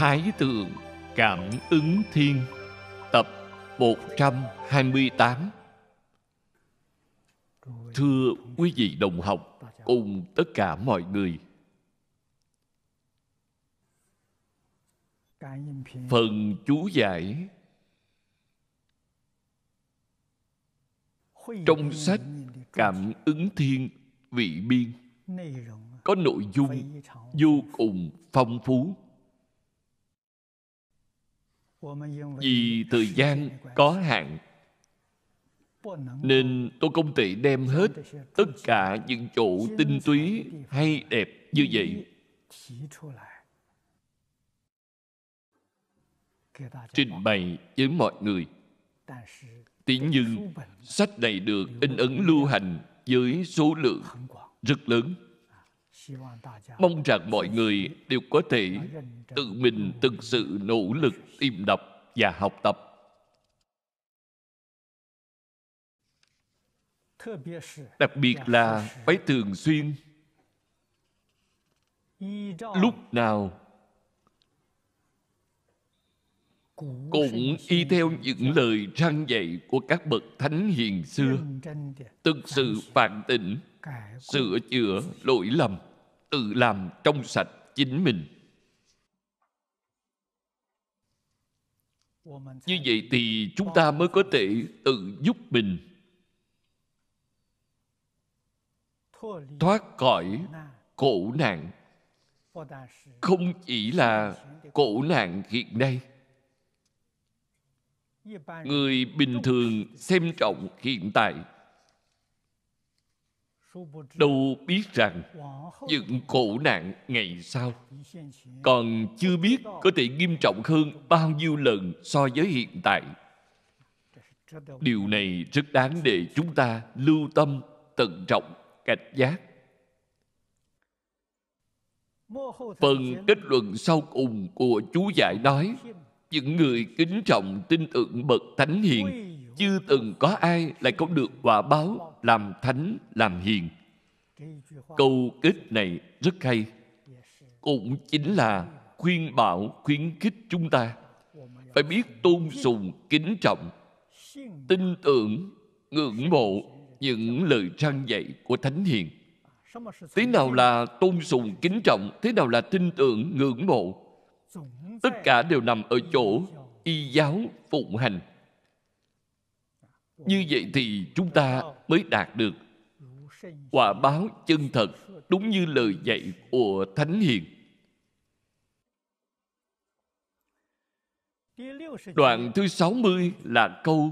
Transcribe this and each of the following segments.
Thái Tượng Cảm ứng Thiên Tập 128 Thưa quý vị đồng học cùng tất cả mọi người Phần chú giải Trong sách Cảm ứng Thiên Vị Biên Có nội dung vô cùng phong phú vì thời gian có hạn nên tôi không thể đem hết tất cả những chỗ tinh túy hay đẹp như vậy trình bày với mọi người Tuy nhiên, sách này được in ấn lưu hành với số lượng rất lớn mong rằng mọi người đều có thể tự mình từng sự nỗ lực tìm đọc và học tập đặc biệt là phải thường xuyên lúc nào cũng y theo những lời răn dạy của các bậc thánh hiền xưa thực sự phản tỉnh sửa chữa lỗi lầm tự làm trong sạch chính mình như vậy thì chúng ta mới có thể tự giúp mình thoát khỏi khổ nạn không chỉ là khổ nạn hiện nay người bình thường xem trọng hiện tại đâu biết rằng những khổ nạn ngày sau còn chưa biết có thể nghiêm trọng hơn bao nhiêu lần so với hiện tại điều này rất đáng để chúng ta lưu tâm tận trọng cảnh giác phần kết luận sau cùng của chú giải nói những người kính trọng tin tưởng bậc thánh hiền chưa từng có ai lại có được quả báo làm thánh làm hiền câu kết này rất hay cũng chính là khuyên bảo khuyến khích chúng ta phải biết tôn sùng kính trọng tin tưởng ngưỡng mộ những lời trang dạy của thánh hiền thế nào là tôn sùng kính trọng thế nào là tin tưởng ngưỡng mộ tất cả đều nằm ở chỗ y giáo phụng hành như vậy thì chúng ta mới đạt được quả báo chân thật đúng như lời dạy của thánh hiền Đoạn thứ 60 là câu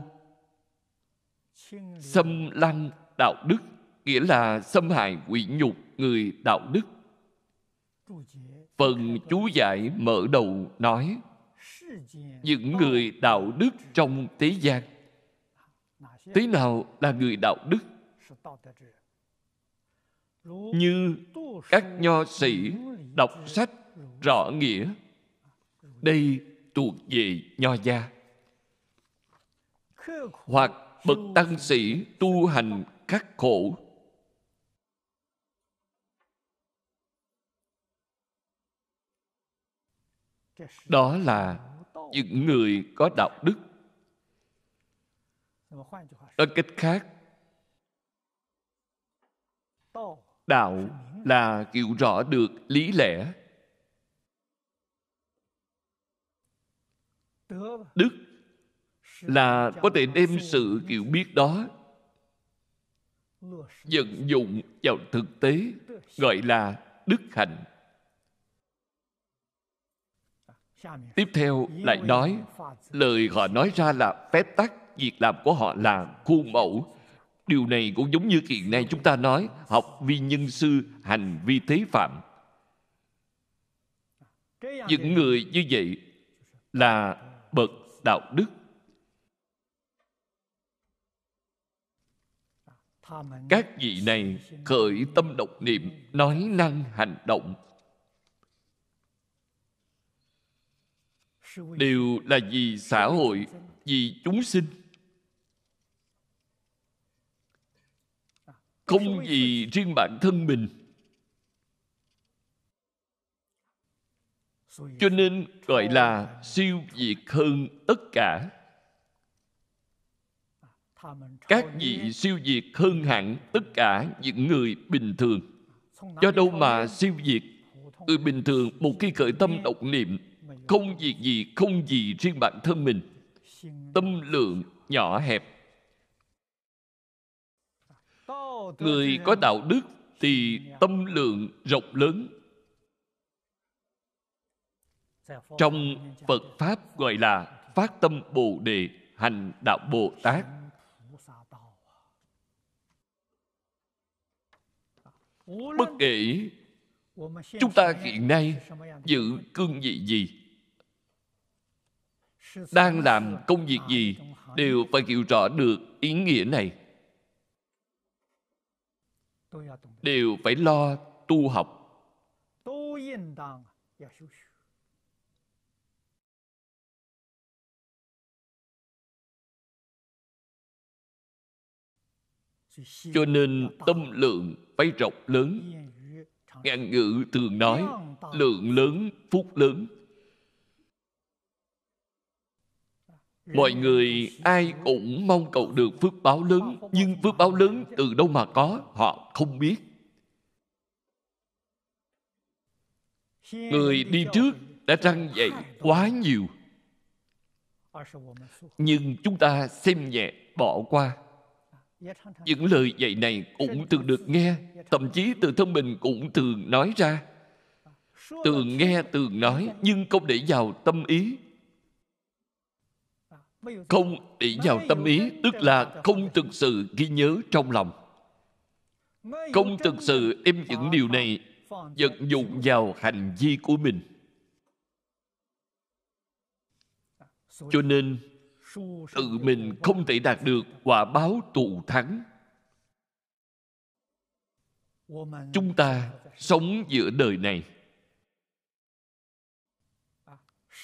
Xâm lăng đạo đức Nghĩa là xâm hại quỷ nhục người đạo đức Phần chú giải mở đầu nói Những người đạo đức trong thế gian thế nào là người đạo đức như các nho sĩ đọc sách rõ nghĩa đây thuộc về nho gia hoặc bậc tăng sĩ tu hành khắc khổ đó là những người có đạo đức Nói cách khác, đạo là hiểu rõ được lý lẽ đức là có thể đem sự hiểu biết đó vận dụng vào thực tế gọi là đức hạnh tiếp theo lại nói lời họ nói ra là phép tắc việc làm của họ là khuôn mẫu. Điều này cũng giống như hiện nay chúng ta nói học vi nhân sư hành vi thế phạm. Những người như vậy là bậc đạo đức. Các vị này khởi tâm độc niệm, nói năng hành động. Đều là vì xã hội, vì chúng sinh. không vì riêng bản thân mình cho nên gọi là siêu việt hơn tất cả các vị siêu việt hơn hẳn tất cả những người bình thường do đâu mà siêu việt người bình thường một khi khởi tâm động niệm không việc gì không gì riêng bản thân mình tâm lượng nhỏ hẹp người có đạo đức thì tâm lượng rộng lớn trong phật pháp gọi là phát tâm bồ đề hành đạo bồ tát bất kể chúng ta hiện nay giữ cương vị gì đang làm công việc gì đều phải hiểu rõ được ý nghĩa này đều phải lo tu học cho nên tâm lượng phải rộng lớn ngạn ngữ thường nói lượng lớn phúc lớn mọi người ai cũng mong cầu được phước báo lớn nhưng phước báo lớn từ đâu mà có họ không biết người đi trước đã răng dạy quá nhiều nhưng chúng ta xem nhẹ bỏ qua những lời dạy này cũng từng được nghe thậm chí từ thân mình cũng thường nói ra từng nghe từng nói nhưng không để vào tâm ý không để vào tâm ý tức là không thực sự ghi nhớ trong lòng không thực sự đem những điều này vận dụng vào hành vi của mình cho nên tự mình không thể đạt được quả báo tù thắng chúng ta sống giữa đời này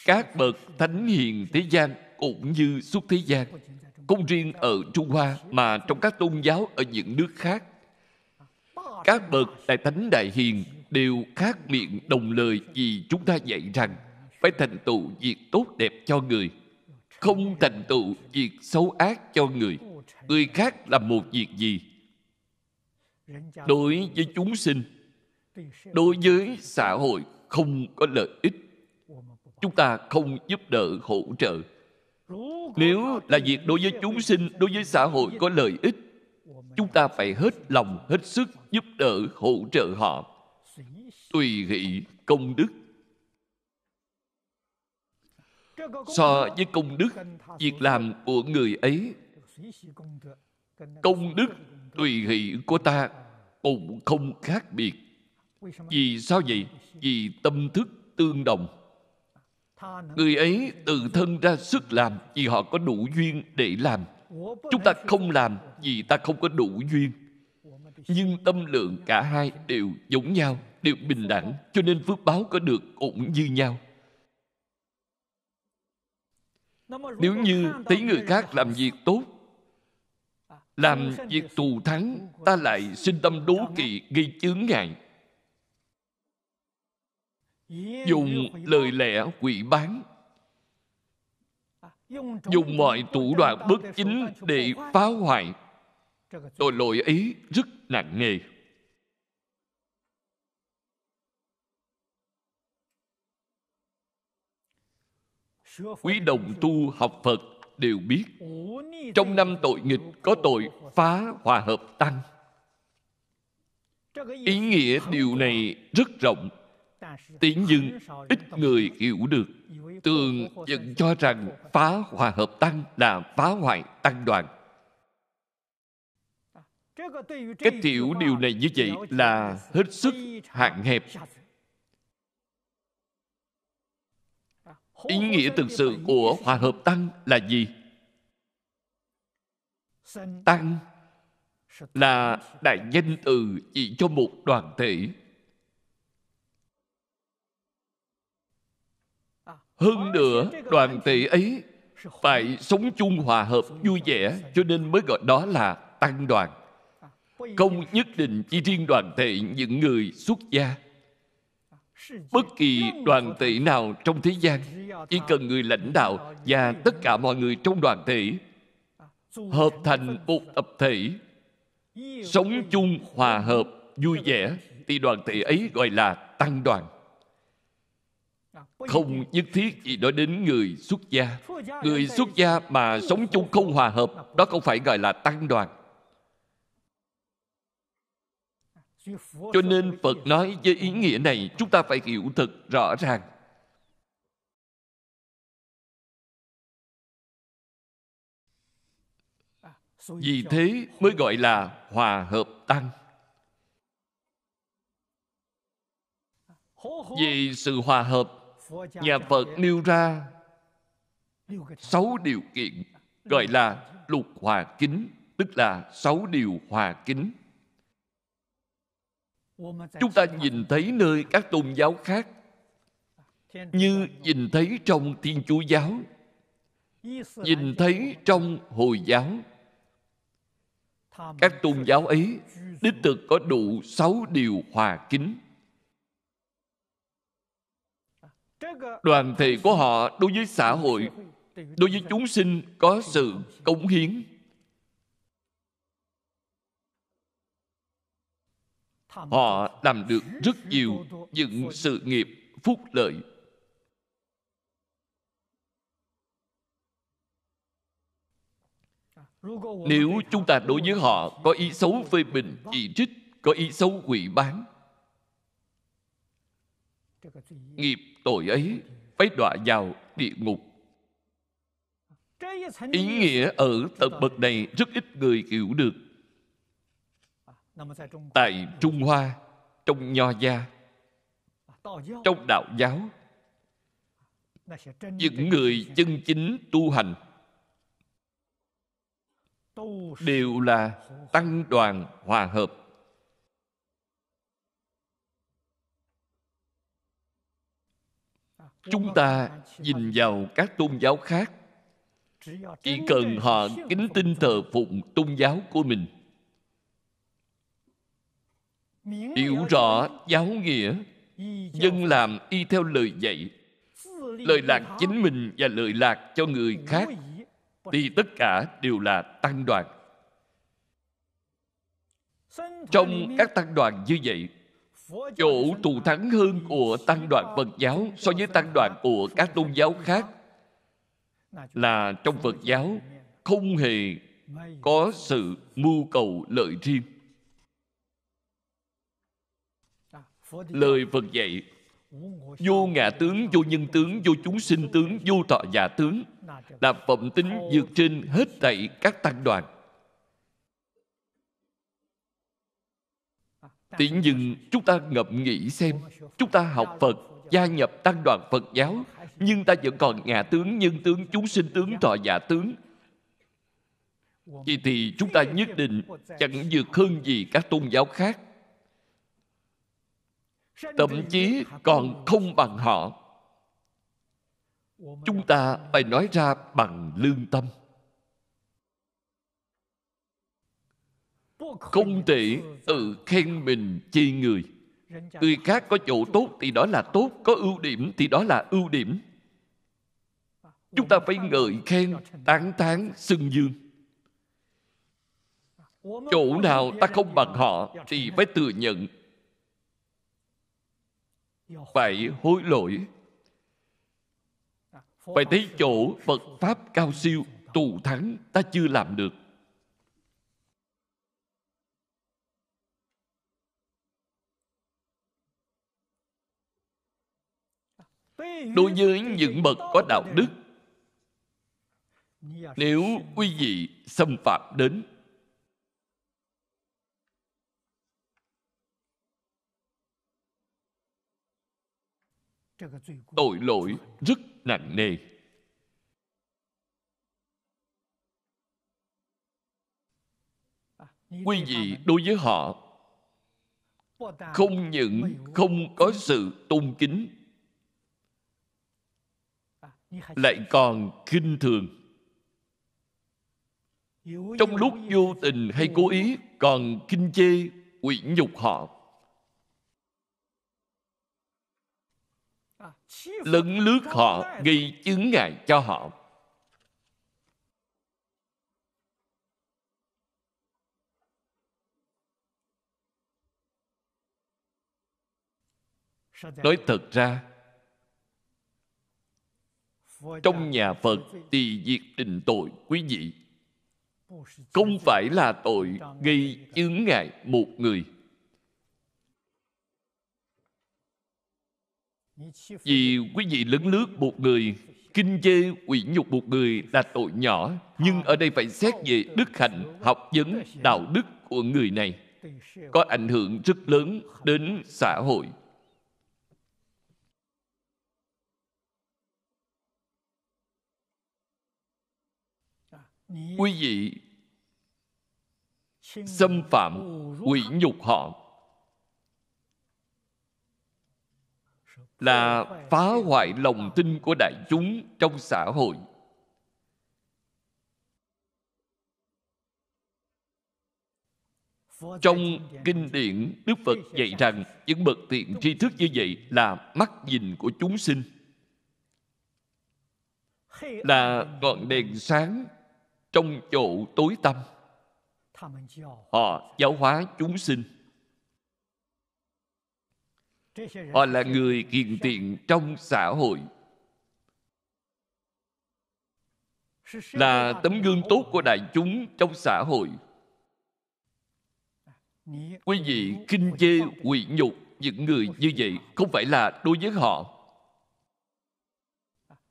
các bậc thánh hiền thế gian cũng như suốt thế gian không riêng ở trung hoa mà trong các tôn giáo ở những nước khác các bậc đại thánh đại hiền đều khác miệng đồng lời vì chúng ta dạy rằng phải thành tựu việc tốt đẹp cho người không thành tựu việc xấu ác cho người người khác làm một việc gì đối với chúng sinh đối với xã hội không có lợi ích chúng ta không giúp đỡ hỗ trợ nếu là việc đối với chúng sinh đối với xã hội có lợi ích chúng ta phải hết lòng hết sức giúp đỡ hỗ trợ họ tùy hỷ công đức so với công đức việc làm của người ấy công đức tùy hỷ của ta cũng không khác biệt vì sao vậy vì tâm thức tương đồng người ấy tự thân ra sức làm vì họ có đủ duyên để làm chúng ta không làm vì ta không có đủ duyên nhưng tâm lượng cả hai đều giống nhau đều bình đẳng cho nên phước báo có được cũng như nhau nếu như thấy người khác làm việc tốt làm việc thù thắng ta lại sinh tâm đố kỵ gây chướng ngại dùng lời lẽ quỷ bán à, dùng mọi thủ đoạn bất chính để phá hoại tội lỗi ấy rất nặng nề quý đồng tu học phật đều biết trong năm tội nghịch có tội phá hòa hợp tăng ý nghĩa điều này rất rộng Thế nhưng ít người hiểu được Tường vẫn cho rằng phá hòa hợp tăng là phá hoại tăng đoàn. Cách hiểu điều này như vậy là hết sức hạn hẹp. Ý nghĩa thực sự của hòa hợp tăng là gì? Tăng là đại danh từ chỉ cho một đoàn thể Hơn nữa, đoàn thể ấy phải sống chung hòa hợp, vui vẻ, cho nên mới gọi đó là tăng đoàn. Không nhất định chỉ riêng đoàn thể những người xuất gia. Bất kỳ đoàn thể nào trong thế gian, chỉ cần người lãnh đạo và tất cả mọi người trong đoàn thể hợp thành một tập thể, sống chung hòa hợp, vui vẻ, thì đoàn thể ấy gọi là tăng đoàn không nhất thiết gì đó đến người xuất gia người xuất gia mà sống chung không hòa hợp đó không phải gọi là tăng đoàn cho nên phật nói với ý nghĩa này chúng ta phải hiểu thật rõ ràng à, vì thế mới gọi là hòa hợp tăng vì sự hòa hợp nhà phật nêu ra sáu điều kiện gọi là lục hòa kính tức là sáu điều hòa kính chúng ta nhìn thấy nơi các tôn giáo khác như nhìn thấy trong thiên chúa giáo nhìn thấy trong hồi giáo các tôn giáo ấy đích thực có đủ sáu điều hòa kính đoàn thể của họ đối với xã hội đối với chúng sinh có sự cống hiến họ làm được rất nhiều những sự nghiệp phúc lợi nếu chúng ta đối với họ có ý xấu phê bình chỉ trích có ý xấu quỷ bán nghiệp tội ấy phải đọa vào địa ngục. Ý nghĩa ở tầng bậc này rất ít người hiểu được. Tại Trung Hoa, trong Nho Gia, trong Đạo Giáo, những người chân chính tu hành đều là tăng đoàn hòa hợp chúng ta nhìn vào các tôn giáo khác chỉ cần họ kính tin thờ phụng tôn giáo của mình hiểu rõ giáo nghĩa dân làm y theo lời dạy lời lạc chính mình và lời lạc cho người khác thì tất cả đều là tăng đoàn trong các tăng đoàn như vậy chỗ thù thắng hơn của tăng đoàn phật giáo so với tăng đoàn của các tôn giáo khác là trong phật giáo không hề có sự mưu cầu lợi riêng lời phật dạy vô ngã tướng vô nhân tướng vô chúng sinh tướng vô thọ giả dạ tướng là phẩm tính vượt trên hết thảy các tăng đoàn tuy nhiên chúng ta ngậm nghĩ xem Chúng ta học Phật Gia nhập tăng đoàn Phật giáo Nhưng ta vẫn còn ngạ tướng, nhân tướng, chúng sinh tướng, thọ giả tướng Vậy thì chúng ta nhất định Chẳng vượt hơn gì các tôn giáo khác Thậm chí còn không bằng họ Chúng ta phải nói ra bằng lương tâm không thể tự khen mình chê người người khác có chỗ tốt thì đó là tốt có ưu điểm thì đó là ưu điểm chúng ta phải ngợi khen tán tán xưng dương chỗ nào ta không bằng họ thì phải thừa nhận phải hối lỗi phải thấy chỗ phật pháp cao siêu tù thắng ta chưa làm được đối với những bậc có đạo đức nếu quý vị xâm phạm đến tội lỗi rất nặng nề quý vị đối với họ không những không có sự tôn kính lại còn kinh thường trong lúc vô tình hay cố ý còn kinh chê quỷ nhục họ à, lấn lướt họ gây chứng ngại cho họ nói thật ra trong nhà phật thì việc định tội quý vị không phải là tội gây chướng ngại một người vì quý vị lấn lướt một người kinh chê ủy nhục một người là tội nhỏ nhưng ở đây phải xét về đức hạnh học vấn đạo đức của người này có ảnh hưởng rất lớn đến xã hội quý vị xâm phạm quỷ nhục họ là phá hoại lòng tin của đại chúng trong xã hội trong kinh điển đức phật dạy rằng những bậc thiện tri thức như vậy là mắt nhìn của chúng sinh là ngọn đèn sáng trong chỗ tối tâm, họ giáo hóa chúng sinh họ là người hiền tiện trong xã hội là tấm gương tốt của đại chúng trong xã hội quý vị kinh chê quỷ nhục những người như vậy không phải là đối với họ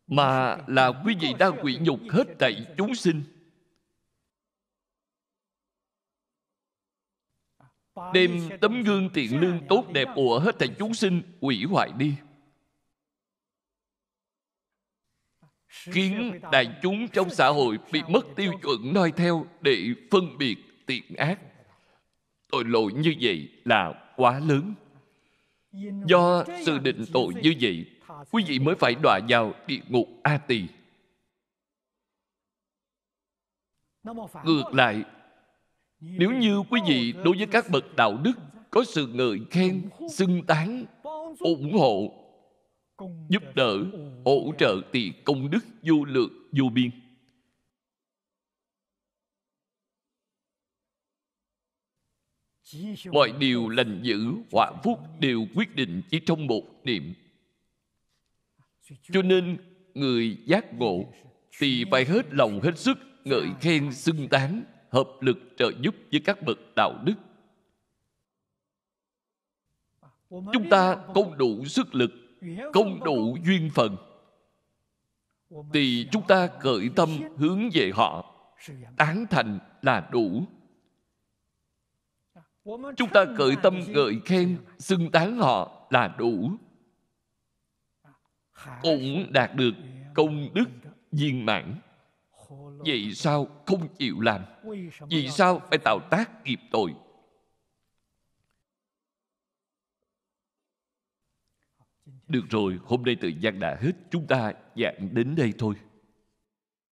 mà là quý vị đang quỷ nhục hết tại chúng sinh đem tấm gương tiện lương tốt đẹp của hết thảy chúng sinh hủy hoại đi khiến đại chúng trong xã hội bị mất tiêu chuẩn noi theo để phân biệt tiện ác tội lỗi như vậy là quá lớn do sự định tội như vậy quý vị mới phải đọa vào địa ngục a tỳ ngược lại nếu như quý vị đối với các bậc đạo đức có sự ngợi khen xưng tán ủng hộ giúp đỡ hỗ trợ thì công đức vô lượng vô biên mọi điều lành dữ họa phúc đều quyết định chỉ trong một niệm cho nên người giác ngộ thì phải hết lòng hết sức ngợi khen xưng tán hợp lực trợ giúp với các bậc đạo đức chúng ta không đủ sức lực không đủ duyên phận thì chúng ta cởi tâm hướng về họ tán thành là đủ chúng ta cởi tâm ngợi khen xưng tán họ là đủ cũng đạt được công đức viên mãn vì sao không chịu làm? Vì sao phải tạo tác nghiệp tội? Được rồi, hôm nay thời gian đã hết, chúng ta dạng đến đây thôi.